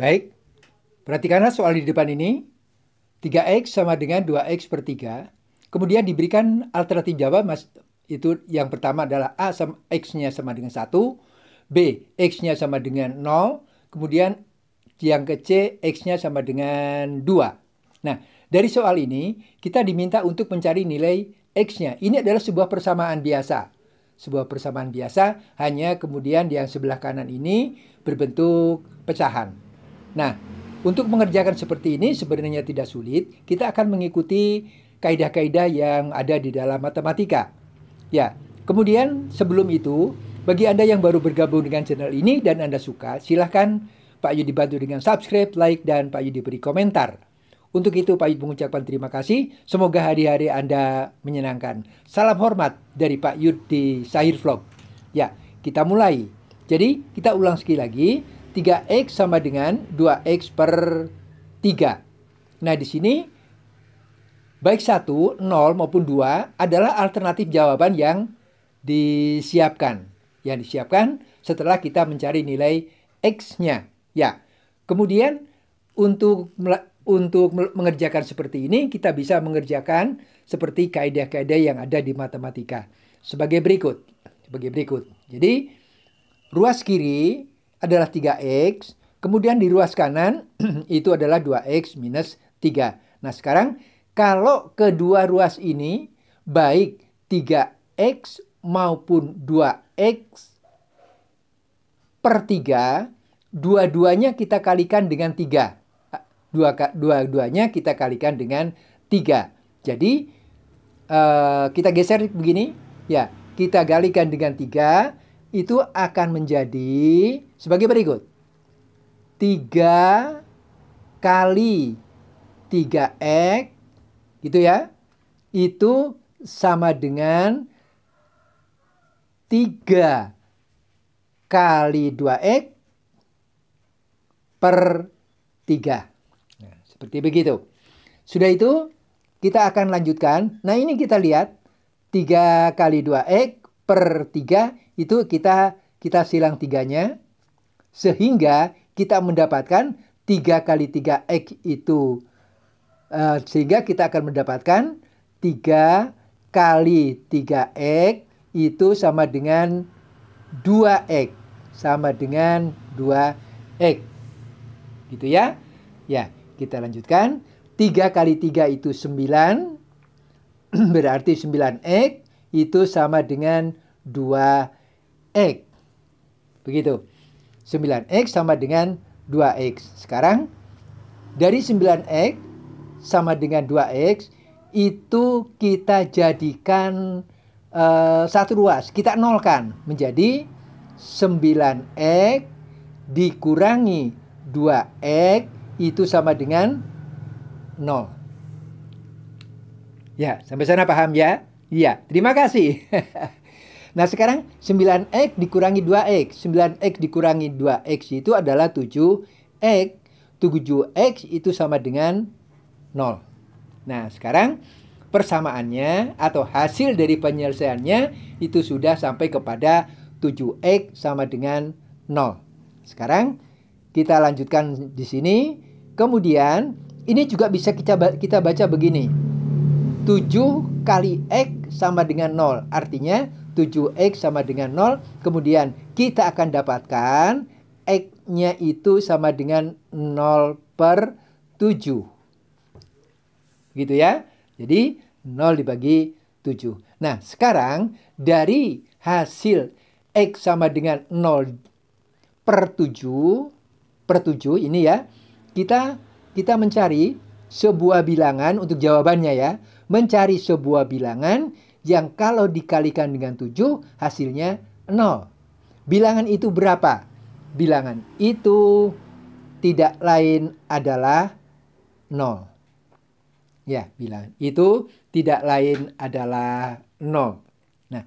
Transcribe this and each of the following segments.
Baik, perhatikanlah soal di depan ini. 3X sama dengan 2X per 3. Kemudian diberikan alternatif jawab, mas, itu yang pertama adalah A sama X-nya sama dengan 1, B X-nya sama dengan 0, kemudian yang ke C X-nya sama dengan 2. Nah, dari soal ini kita diminta untuk mencari nilai X-nya. Ini adalah sebuah persamaan biasa. Sebuah persamaan biasa hanya kemudian yang sebelah kanan ini berbentuk pecahan. Nah, untuk mengerjakan seperti ini sebenarnya tidak sulit. Kita akan mengikuti kaidah-kaidah yang ada di dalam matematika. Ya, kemudian sebelum itu, bagi Anda yang baru bergabung dengan channel ini dan Anda suka, silahkan Pak Yudi bantu dengan subscribe, like, dan Pak Yudi beri komentar. Untuk itu Pak Yudi mengucapkan terima kasih. Semoga hari-hari Anda menyenangkan. Salam hormat dari Pak Yudi di Sahir Vlog. Ya, kita mulai. Jadi kita ulang sekali lagi. 3x sama dengan 2x per 3. Nah, di sini baik 1, 0 maupun 2 adalah alternatif jawaban yang disiapkan. Yang disiapkan setelah kita mencari nilai x-nya. Ya. Kemudian untuk untuk mengerjakan seperti ini kita bisa mengerjakan seperti kaidah-kaidah yang ada di matematika sebagai berikut. Sebagai berikut. Jadi ruas kiri adalah 3x, kemudian di ruas kanan itu adalah 2x minus 3. Nah sekarang kalau kedua ruas ini baik 3x maupun 2x per 3, dua-duanya kita kalikan dengan 3. Dua-duanya dua kita kalikan dengan 3. Jadi uh, kita geser begini, ya kita galikan dengan 3, itu akan menjadi sebagai berikut. 3 kali 3x gitu ya. Itu sama dengan 3 kali 2x per 3. Nah, seperti begitu. Sudah itu kita akan lanjutkan. Nah ini kita lihat 3 kali 2x per 3 itu kita kita silang tiganya sehingga kita mendapatkan 3 kali 3 X itu. Uh, sehingga kita akan mendapatkan 3 kali 3 X itu sama dengan 2 X. Sama dengan 2 X. Gitu ya. Ya, kita lanjutkan. 3 kali 3 itu 9. Berarti 9 X itu sama dengan 2 X. Begitu. 9X sama dengan 2X. Sekarang dari 9X sama dengan 2X itu kita jadikan uh, satu ruas. Kita nolkan menjadi 9X dikurangi 2X itu sama dengan 0. Ya, sampai sana paham ya? Iya, terima kasih. Nah sekarang 9X dikurangi 2X. 9X dikurangi 2X itu adalah 7X. 7X itu sama dengan 0. Nah sekarang persamaannya atau hasil dari penyelesaiannya itu sudah sampai kepada 7X sama dengan 0. Sekarang kita lanjutkan di sini. Kemudian ini juga bisa kita, kita baca begini. 7 kali X sama dengan 0. Artinya 7X sama dengan 0. Kemudian kita akan dapatkan X-nya itu sama dengan 0 per 7. Gitu ya. Jadi 0 dibagi 7. Nah sekarang dari hasil X sama dengan 0 per 7, per 7 ini ya, kita kita mencari sebuah bilangan untuk jawabannya ya, mencari sebuah bilangan yang kalau dikalikan dengan 7 hasilnya 0. Bilangan itu berapa? Bilangan itu tidak lain adalah 0. Ya, bilangan itu tidak lain adalah 0. Nah,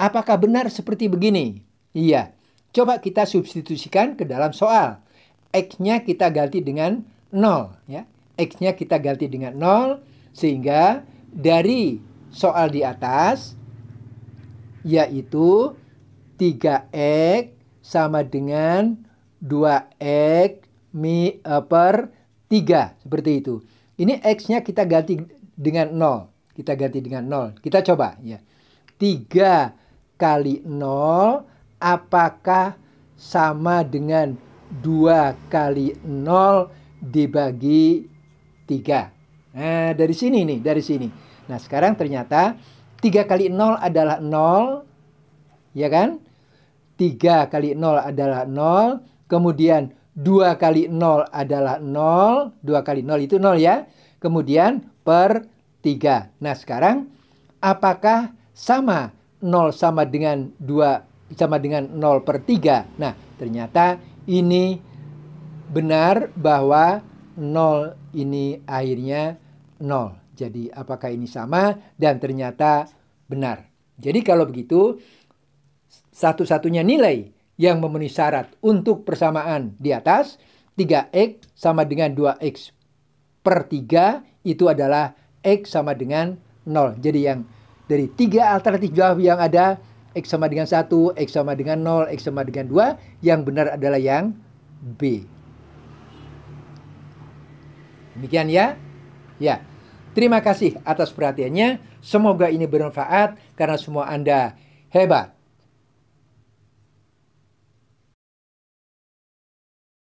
apakah benar seperti begini? Iya. Coba kita substitusikan ke dalam soal. X-nya kita ganti dengan 0 ya. X-nya kita ganti dengan 0 sehingga dari soal di atas yaitu 3x sama dengan 2x mi eh, per 3 seperti itu. Ini x-nya kita ganti dengan 0. Kita ganti dengan 0. Kita coba ya. 3 kali 0 apakah sama dengan 2 kali 0 dibagi 3? Nah, dari sini nih, dari sini. Nah, sekarang ternyata 3 kali 0 adalah 0, ya kan? 3 kali 0 adalah 0, kemudian 2 kali 0 adalah 0, 2 kali 0 itu 0 ya, kemudian per 3. Nah, sekarang apakah sama 0 sama dengan 2 sama dengan 0 per 3? Nah, ternyata ini benar bahwa 0 ini akhirnya 0. Jadi apakah ini sama? Dan ternyata benar. Jadi kalau begitu, satu-satunya nilai yang memenuhi syarat untuk persamaan di atas 3x sama dengan 2x per 3 itu adalah x sama dengan 0. Jadi yang dari tiga alternatif jawab yang ada x sama dengan 1, x sama dengan 0, x sama dengan 2, yang benar adalah yang B. Demikian ya. Ya. Terima kasih atas perhatiannya. Semoga ini bermanfaat karena semua Anda hebat.